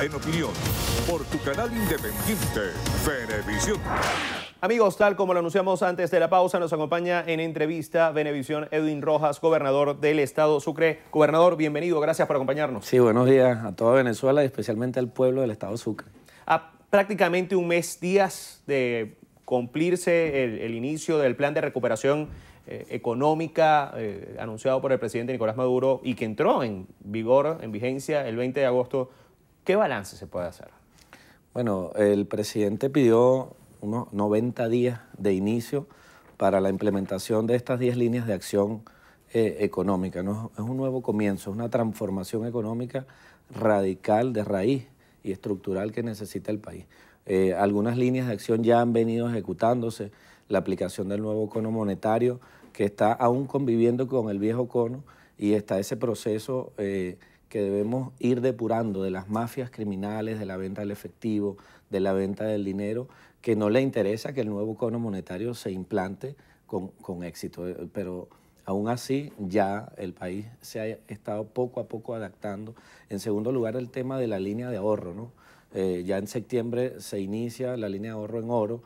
en opinión por tu canal independiente Venevisión. Amigos, tal como lo anunciamos antes de la pausa, nos acompaña en entrevista Venevisión Edwin Rojas, gobernador del estado Sucre. Gobernador, bienvenido, gracias por acompañarnos. Sí, buenos días a toda Venezuela y especialmente al pueblo del estado Sucre. A prácticamente un mes, días de cumplirse el, inicio del plan de recuperación eh, económica eh, anunciado por el presidente Nicolás Maduro y que entró en vigor, en vigencia, el 20 de agosto ¿Qué balance se puede hacer? Bueno, el presidente pidió unos 90 días de inicio para la implementación de estas 10 líneas de acción eh, económica. ¿no? Es un nuevo comienzo, es una transformación económica radical de raíz y estructural que necesita el país. Eh, algunas líneas de acción ya han venido ejecutándose, la aplicación del nuevo cono monetario, que está aún conviviendo con el viejo cono, y está ese proceso eh, que debemos ir depurando de las mafias criminales, de la venta del efectivo, de la venta del dinero, que no le interesa que el nuevo cono monetario se implante con, éxito. Eh, pero aún así ya el país se ha estado poco a poco adaptando. En segundo lugar, el tema de la línea de ahorro. ¿no? Eh, ya en septiembre se inicia la línea de ahorro en oro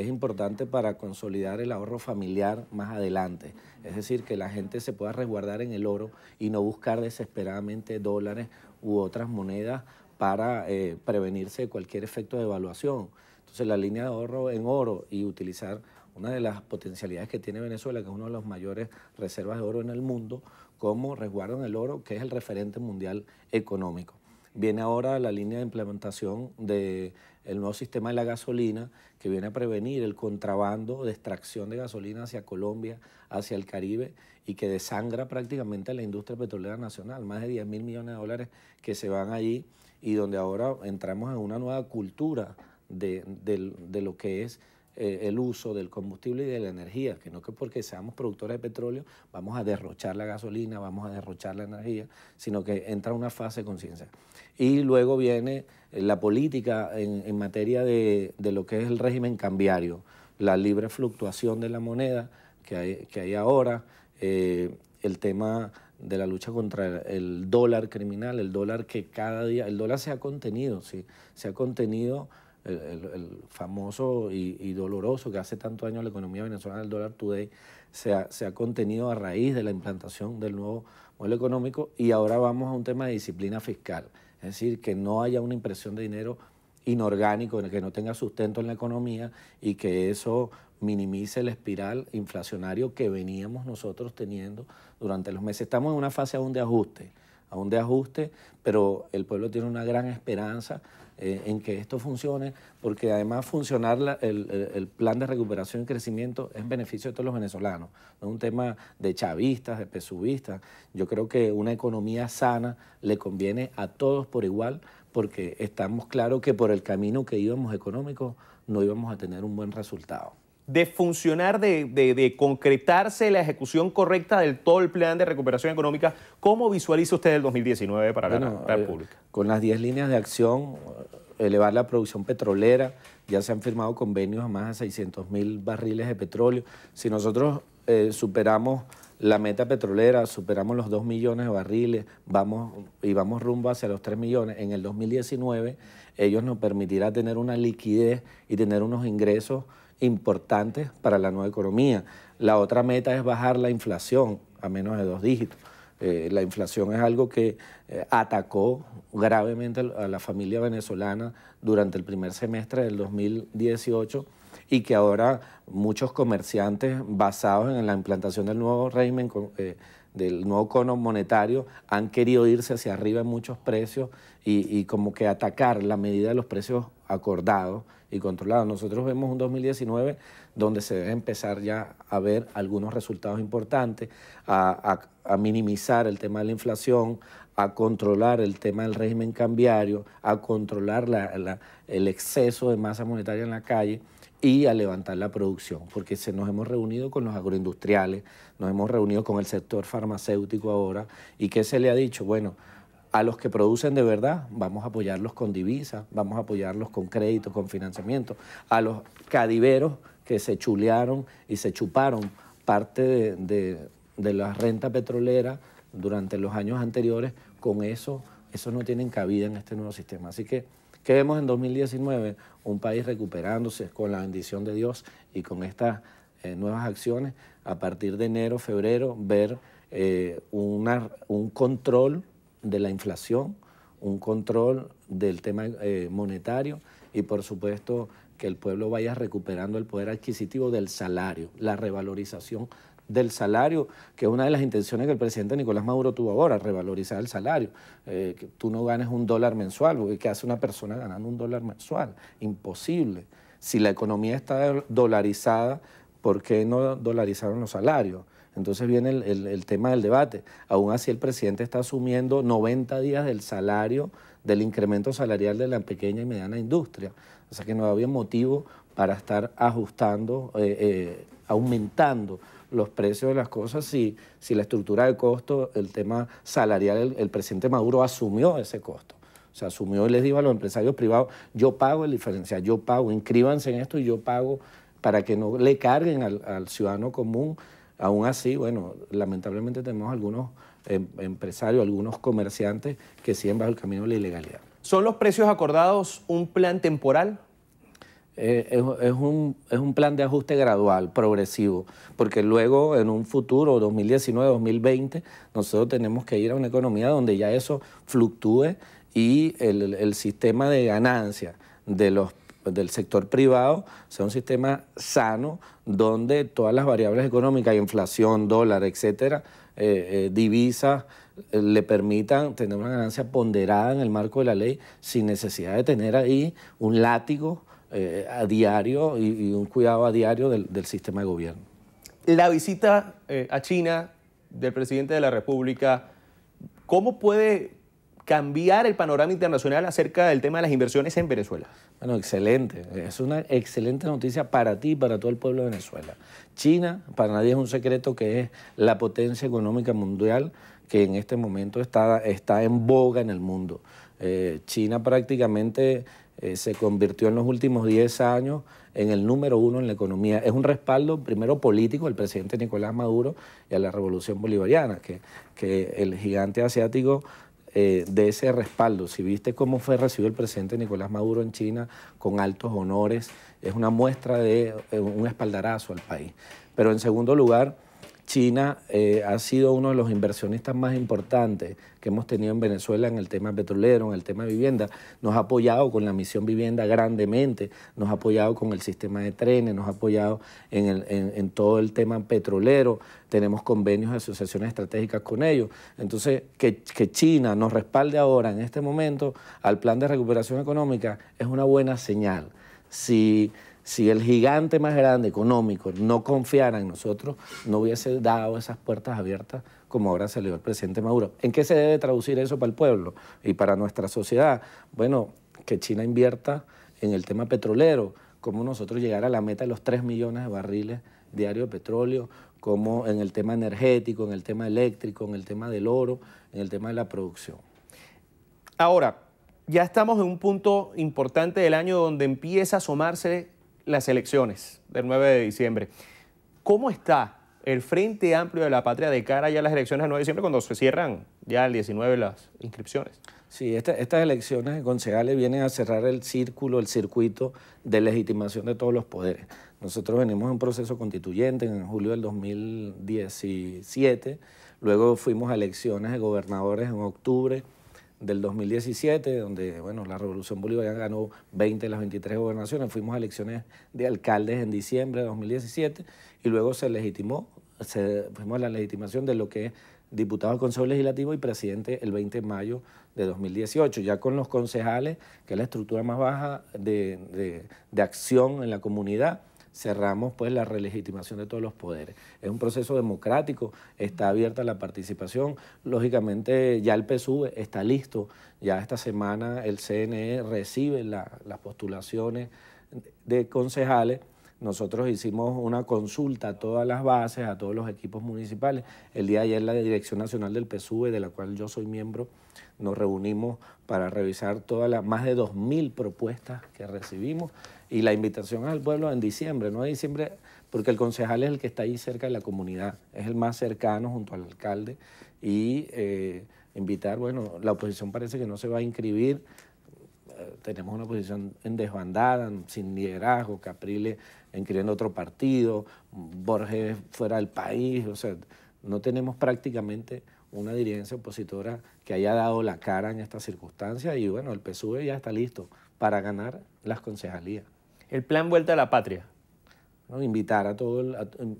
es importante para consolidar el ahorro familiar más adelante. Es decir, que la gente se pueda resguardar en el oro y no buscar desesperadamente dólares u otras monedas para eh, prevenirse de cualquier efecto de evaluación. Entonces la línea de ahorro en oro y utilizar una de las potencialidades que tiene Venezuela, que es una de las mayores reservas de oro en el mundo, como resguardo en el oro, que es el referente mundial económico. Viene ahora la línea de implementación de el nuevo sistema de la gasolina que viene a prevenir el contrabando de extracción de gasolina hacia Colombia, hacia el Caribe y que desangra prácticamente la industria petrolera nacional, más de 10 mil millones de dólares que se van allí y donde ahora entramos en una nueva cultura de, de lo que es eh, el uso del combustible y de la energía, que no que porque seamos productores de petróleo vamos a derrochar la gasolina, vamos a derrochar la energía, sino que entra una fase de conciencia. Y luego viene eh, la política en, materia de, lo que es el régimen cambiario, la libre fluctuación de la moneda que hay, que hay ahora, eh, el tema de la lucha contra el dólar criminal, el dólar que cada día, el dólar se ha contenido, ¿sí? se ha contenido el, famoso y, doloroso que hace tanto años la economía venezolana, el dólar today, se ha, contenido a raíz de la implantación del nuevo modelo económico y ahora vamos a un tema de disciplina fiscal, es decir, que no haya una impresión de dinero inorgánico, que no tenga sustento en la economía y que eso minimice el espiral inflacionario que veníamos nosotros teniendo durante los meses. Estamos en una fase aún de ajuste, aún de ajuste, pero el pueblo tiene una gran esperanza eh, en que esto funcione, porque además funcionar el, el, plan de recuperación y crecimiento es beneficio de todos los venezolanos, no es un tema de chavistas, de pesubistas. Yo creo que una economía sana le conviene a todos por igual, porque estamos claros que por el camino que íbamos económico no íbamos a tener un buen resultado de funcionar, de, concretarse la ejecución correcta del todo el plan de recuperación económica, ¿cómo visualiza usted el 2019 para la República? Eh, con las 10 líneas de acción, eh, elevar la producción petrolera, ya se han firmado convenios a más de 600 mil barriles de petróleo. Si nosotros eh, superamos la meta petrolera, superamos los 2 millones de barriles vamos, y vamos rumbo hacia los 3 millones, en el 2019 ellos nos permitirá tener una liquidez y tener unos ingresos importantes para la nueva economía. La otra meta es bajar la inflación a menos de dos dígitos. Eh, la inflación es algo que eh, atacó gravemente a la familia venezolana durante el primer semestre del 2018 y que ahora muchos comerciantes basados en la implantación del nuevo régimen eh, del nuevo cono monetario han querido irse hacia arriba en muchos precios y, como que atacar la medida de los precios acordados y controlados. Nosotros vemos un 2019 donde se debe empezar ya a ver algunos resultados importantes, a, minimizar el tema de la inflación, a controlar el tema del régimen cambiario, a controlar el exceso de masa monetaria en la calle y a levantar la producción, porque se, nos hemos reunido con los agroindustriales, nos hemos reunido con el sector farmacéutico ahora, y ¿qué se le ha dicho, bueno, a los que producen de verdad, vamos a apoyarlos con divisas, vamos a apoyarlos con créditos, con financiamiento, a los cadiveros que se chulearon y se chuparon parte de, la renta petrolera durante los años anteriores, con eso, eso no tienen cabida en este nuevo sistema. Así que ¿Qué vemos en 2019? Un país recuperándose con la bendición de Dios y con estas eh, nuevas acciones. A partir de enero, febrero, ver eh, un control de la inflación, un control del tema eh, monetario y por supuesto que el pueblo vaya recuperando el poder adquisitivo del salario, la revalorización del salario, que es una de las intenciones que el presidente Nicolás Maduro tuvo ahora, revalorizar el salario. Eh, que tú no ganes un dólar mensual, ¿qué hace una persona ganando un dólar mensual? Imposible. Si la economía está dolarizada, ¿por qué no dolarizaron los salarios? Entonces viene el, tema del debate. Aún así el presidente está asumiendo 90 días del salario, del incremento salarial de la pequeña y mediana industria. O sea que no había motivo para estar ajustando, eh, eh, aumentando los precios de las cosas si, si la estructura de costo, el tema salarial, el, presidente Maduro asumió ese costo. O sea, asumió y les dijo a los empresarios privados, yo pago el diferencial, yo pago, inscríbanse en esto y yo pago para que no le carguen al, ciudadano común. Aún así, bueno, lamentablemente tenemos algunos em, empresarios, algunos comerciantes que siguen bajo el camino de la ilegalidad. ¿Son los precios acordados un plan temporal eh, es, un, es un plan de ajuste gradual, progresivo, porque luego en un futuro, 2019, 2020, nosotros tenemos que ir a una economía donde ya eso fluctúe y el, sistema de ganancia de los del sector privado sea un sistema sano donde todas las variables económicas, inflación, dólar, etcétera, eh, eh, divisas, le permitan tener una ganancia ponderada en el marco de la ley sin necesidad de tener ahí un látigo eh, a diario y, un cuidado a diario del, sistema de gobierno. La visita eh, a China del presidente de la República, ¿cómo puede cambiar el panorama internacional acerca del tema de las inversiones en Venezuela? Bueno, excelente. Es una excelente noticia para ti y para todo el pueblo de Venezuela. China, para nadie es un secreto que es la potencia económica mundial que en este momento está, está en boga en el mundo. Eh, China prácticamente eh, se convirtió en los últimos 10 años en el número uno en la economía. Es un respaldo primero político al presidente Nicolás Maduro y a la revolución bolivariana, que, que el gigante asiático eh, de ese respaldo. Si viste cómo fue recibido el presidente Nicolás Maduro en China con altos honores, es una muestra de eh, un espaldarazo al país. Pero en segundo lugar, China eh, ha sido uno de los inversionistas más importantes que hemos tenido en Venezuela en el tema petrolero, en el tema de vivienda. Nos ha apoyado con la misión vivienda grandemente, nos ha apoyado con el sistema de trenes, nos ha apoyado en, el, en, todo el tema petrolero, tenemos convenios de asociaciones estratégicas con ellos. Entonces, que, que China nos respalde ahora, en este momento, al plan de recuperación económica, es una buena señal. Si si el gigante más grande económico no confiara en nosotros, no hubiese dado esas puertas abiertas como ahora salió el presidente Maduro. ¿En qué se debe traducir eso para el pueblo y para nuestra sociedad? Bueno, que China invierta en el tema petrolero, como nosotros llegar a la meta de los 3 millones de barriles diarios de petróleo, como en el tema energético, en el tema eléctrico, en el tema del oro, en el tema de la producción. Ahora, ya estamos en un punto importante del año donde empieza a asomarse las elecciones del 9 de diciembre. ¿Cómo está el Frente Amplio de la Patria de cara ya a las elecciones del 9 de diciembre cuando se cierran ya el 19 las inscripciones? Sí, estas elecciones de concejales vienen a cerrar el círculo, el circuito de legitimación de todos los poderes. Nosotros venimos a un proceso constituyente en julio del 2017, luego fuimos a elecciones de gobernadores en octubre del 2017, donde bueno, la Revolución Bolivariana ganó 20 de las 23 gobernaciones, fuimos a elecciones de alcaldes en diciembre de 2017 y luego se legitimó, fuimos a la legitimación de lo que es diputado del Consejo Legislativo y presidente el 20 de mayo de 2018, ya con los concejales, que es la estructura más baja de, de acción en la comunidad cerramos pues la relegitimación de todos los poderes. Es un proceso democrático, está abierta la participación. Lógicamente ya el PSUV está listo, ya esta semana el CNE recibe las postulaciones de concejales. Nosotros hicimos una consulta a todas las bases, a todos los equipos municipales. El día de ayer la Dirección Nacional del PSUV, de la cual yo soy miembro, nos reunimos para revisar todas las más de 2.000 propuestas que recibimos. Y la invitación al pueblo en diciembre, no en diciembre, porque el concejal es el que está ahí cerca de la comunidad, es el más cercano junto al alcalde. Y eh, invitar, bueno, la oposición parece que no se va a inscribir. Eh, tenemos una oposición en desbandada, sin liderazgo, Capriles inscribiendo otro partido, Borges fuera del país, o sea, no tenemos prácticamente una dirigencia opositora que haya dado la cara en estas circunstancias y bueno, el PSUE ya está listo para ganar las concejalías el plan Vuelta a la Patria? Invitar, a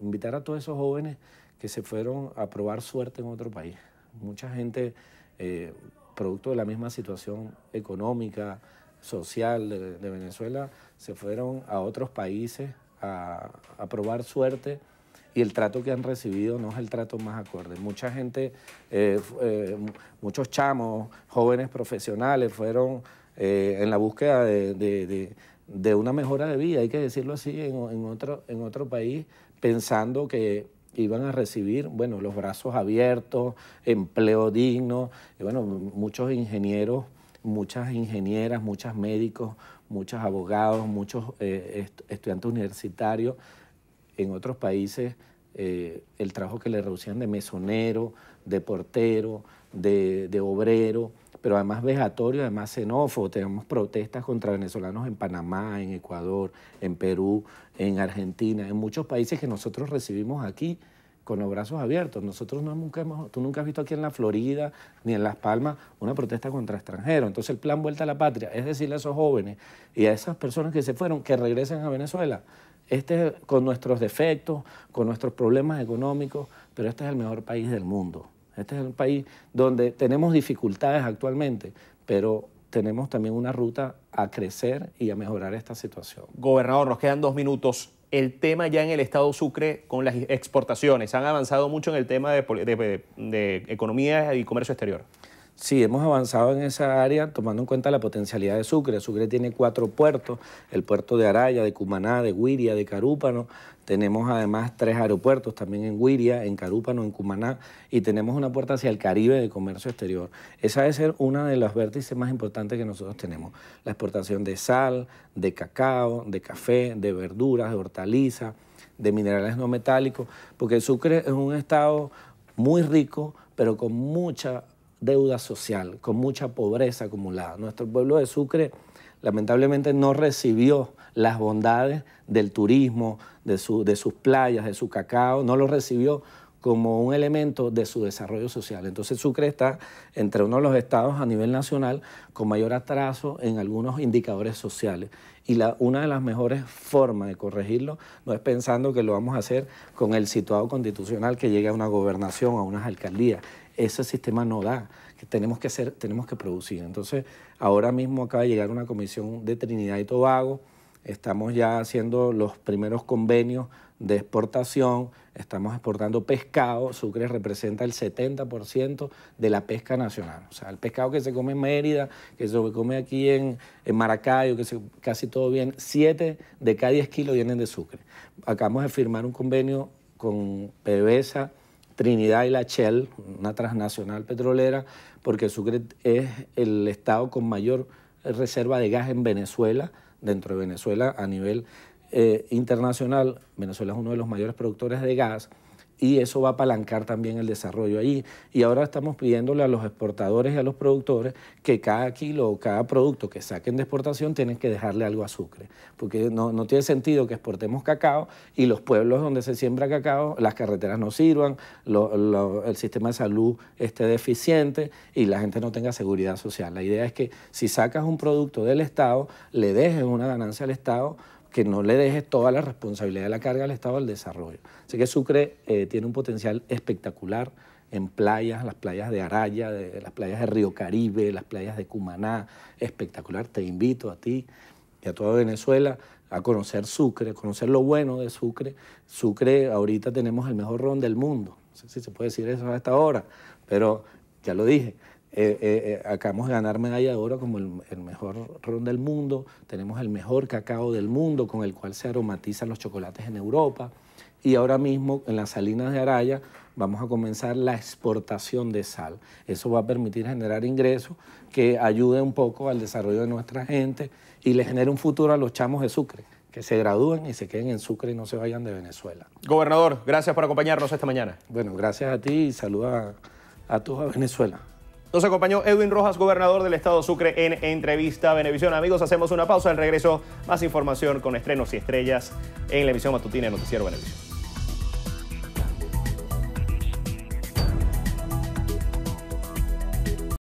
invitar a todos esos jóvenes que se fueron a probar suerte en otro país. Mucha gente, eh, producto de la misma situación económica, social de, Venezuela, se fueron a otros países a, probar suerte y el trato que han recibido no es el trato más acorde. Mucha gente, eh, eh, muchos chamos, jóvenes profesionales fueron en la búsqueda de, de una mejora de vida, hay que decirlo así, en, otro, país, pensando que iban a recibir, bueno, los brazos abiertos, empleo digno, bueno, muchos ingenieros, muchas ingenieras, muchos médicos, muchos abogados, muchos eh, estudiantes universitarios, en otros países eh, el trabajo que le reducían de mesonero, de portero, de obrero, pero además vejatorio, además xenófobo. Tenemos protestas contra venezolanos en Panamá, en Ecuador, en Perú, en Argentina, en muchos países que nosotros recibimos aquí con los brazos abiertos. Nosotros no nunca hemos, tú nunca has visto aquí en la Florida ni en Las Palmas una protesta contra extranjeros. Entonces el plan Vuelta a la Patria es decirle a esos jóvenes y a esas personas que se fueron que regresen a Venezuela. Este con nuestros defectos, con nuestros problemas económicos, pero este es el mejor país del mundo. Este es un país donde tenemos dificultades actualmente, pero tenemos también una ruta a crecer y a mejorar esta situación. Gobernador, nos quedan dos minutos. El tema ya en el Estado Sucre con las exportaciones. Han avanzado mucho en el tema de, de economía y comercio exterior. Sí, hemos avanzado en esa área tomando en cuenta la potencialidad de Sucre. Sucre tiene cuatro puertos, el puerto de Araya, de Cumaná, de Huiria, de Carúpano. Tenemos además tres aeropuertos también en Huiria, en Carúpano, en Cumaná y tenemos una puerta hacia el Caribe de comercio exterior. Esa debe ser una de las vértices más importantes que nosotros tenemos. La exportación de sal, de cacao, de café, de verduras, de hortalizas, de minerales no metálicos, porque Sucre es un estado muy rico, pero con mucha deuda social, con mucha pobreza acumulada. Nuestro pueblo de Sucre lamentablemente no recibió las bondades del turismo, de, de sus playas, de su cacao, no lo recibió como un elemento de su desarrollo social. Entonces Sucre está entre uno de los estados a nivel nacional con mayor atraso en algunos indicadores sociales. Y la, una de las mejores formas de corregirlo no es pensando que lo vamos a hacer con el situado constitucional que llegue a una gobernación, a unas alcaldías. Ese sistema no da, que tenemos que hacer, tenemos que producir. Entonces, ahora mismo acaba de llegar una comisión de Trinidad y Tobago, estamos ya haciendo los primeros convenios de exportación, estamos exportando pescado, Sucre representa el 70% de la pesca nacional. O sea, el pescado que se come en Mérida, que se come aquí en, Maracayo, que se, casi todo bien, 7 de cada 10 kilos vienen de Sucre. Acabamos de firmar un convenio con PDVSA, Trinidad y la Shell, una transnacional petrolera, porque Sucre es el estado con mayor reserva de gas en Venezuela, dentro de Venezuela a nivel eh, internacional, Venezuela es uno de los mayores productores de gas y eso va a apalancar también el desarrollo allí. Y ahora estamos pidiéndole a los exportadores y a los productores que cada kilo o cada producto que saquen de exportación tienen que dejarle algo a Sucre, porque no, tiene sentido que exportemos cacao y los pueblos donde se siembra cacao, las carreteras no sirvan, el sistema de salud esté deficiente y la gente no tenga seguridad social. La idea es que si sacas un producto del Estado, le dejes una ganancia al Estado que no le dejes toda la responsabilidad de la carga al Estado al desarrollo. Así que Sucre eh, tiene un potencial espectacular en playas, las playas de Araya, las playas de Río Caribe, las playas de Cumaná, espectacular. Te invito a ti y a toda Venezuela a conocer Sucre, a conocer lo bueno de Sucre. Sucre, ahorita tenemos el mejor ron del mundo. No sé si se puede decir eso a esta pero ya lo dije. Eh, eh, eh, acabamos de ganar medalla de oro como el, mejor ron del mundo, tenemos el mejor cacao del mundo con el cual se aromatizan los chocolates en Europa y ahora mismo en las salinas de Araya vamos a comenzar la exportación de sal. Eso va a permitir generar ingresos que ayuden un poco al desarrollo de nuestra gente y le genere un futuro a los chamos de Sucre que se gradúen y se queden en Sucre y no se vayan de Venezuela. Gobernador, gracias por acompañarnos esta mañana. Bueno, gracias a ti y saluda a, todos a Venezuela. Nos acompañó Edwin Rojas, gobernador del estado Sucre, en entrevista a Venevisión. Amigos, hacemos una pausa. Al regreso, más información con estrenos y estrellas en la emisión matutina de Noticiero Benevisión.